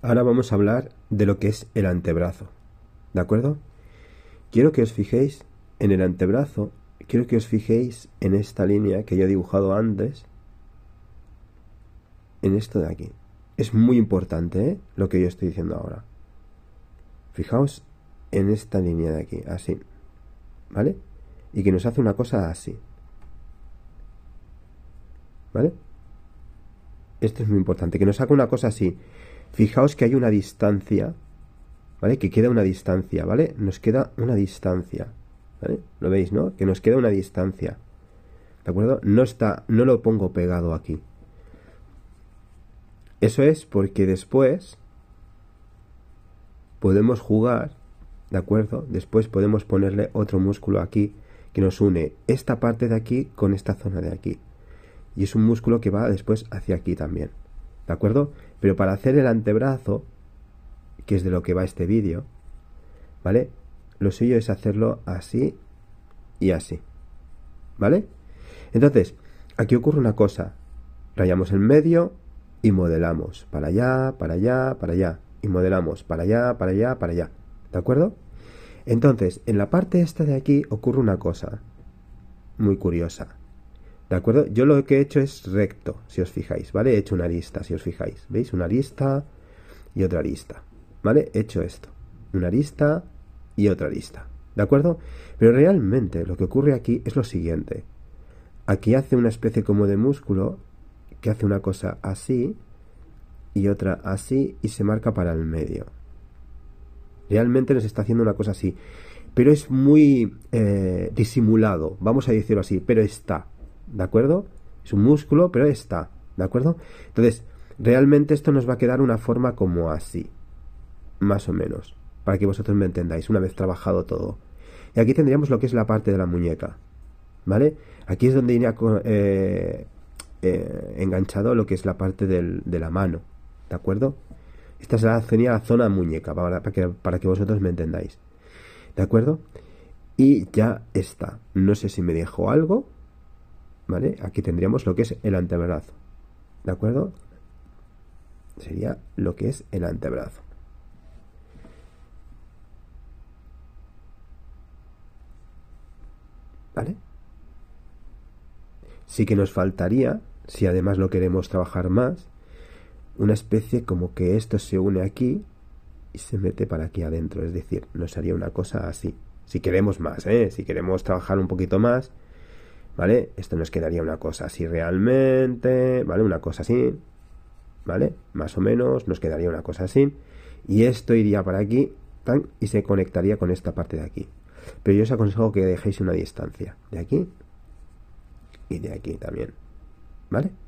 Ahora vamos a hablar de lo que es el antebrazo. ¿De acuerdo? Quiero que os fijéis en el antebrazo, quiero que os fijéis en esta línea que yo he dibujado antes, en esto de aquí. Es muy importante ¿eh? lo que yo estoy diciendo ahora. Fijaos en esta línea de aquí, así. ¿Vale? Y que nos hace una cosa así. ¿Vale? Esto es muy importante, que nos haga una cosa así. Fijaos que hay una distancia, ¿vale? Que queda una distancia, ¿vale? Nos queda una distancia, ¿vale? ¿Lo veis, no? Que nos queda una distancia, ¿de acuerdo? No está, no lo pongo pegado aquí. Eso es porque después podemos jugar, ¿de acuerdo? Después podemos ponerle otro músculo aquí que nos une esta parte de aquí con esta zona de aquí. Y es un músculo que va después hacia aquí también. ¿De acuerdo? Pero para hacer el antebrazo, que es de lo que va este vídeo, ¿vale? Lo suyo es hacerlo así y así. ¿Vale? Entonces, aquí ocurre una cosa. Rayamos el medio y modelamos para allá, para allá, para allá. Y modelamos para allá, para allá, para allá. ¿De acuerdo? Entonces, en la parte esta de aquí ocurre una cosa muy curiosa. ¿De acuerdo? Yo lo que he hecho es recto, si os fijáis, ¿vale? He hecho una lista, si os fijáis. ¿Veis? Una lista y otra lista. ¿Vale? He hecho esto. Una lista y otra lista. ¿De acuerdo? Pero realmente lo que ocurre aquí es lo siguiente. Aquí hace una especie como de músculo que hace una cosa así y otra así y se marca para el medio. Realmente nos está haciendo una cosa así. Pero es muy eh, disimulado, vamos a decirlo así, pero está. ¿de acuerdo? Es un músculo, pero está, ¿de acuerdo? Entonces, realmente esto nos va a quedar una forma como así, más o menos, para que vosotros me entendáis, una vez trabajado todo. Y aquí tendríamos lo que es la parte de la muñeca, ¿vale? Aquí es donde iría eh, eh, enganchado lo que es la parte del, de la mano, ¿de acuerdo? Esta sería la zona muñeca, para, que, para que vosotros me entendáis, ¿de acuerdo? Y ya está. No sé si me dejo algo, ¿vale? Aquí tendríamos lo que es el antebrazo, ¿de acuerdo? Sería lo que es el antebrazo. ¿Vale? Sí que nos faltaría, si además lo queremos trabajar más, una especie como que esto se une aquí y se mete para aquí adentro, es decir, nos haría una cosa así. Si queremos más, ¿eh? si queremos trabajar un poquito más, ¿vale? Esto nos quedaría una cosa así realmente, ¿vale? Una cosa así, ¿vale? Más o menos, nos quedaría una cosa así. Y esto iría para aquí, tan, y se conectaría con esta parte de aquí. Pero yo os aconsejo que dejéis una distancia de aquí y de aquí también, ¿vale?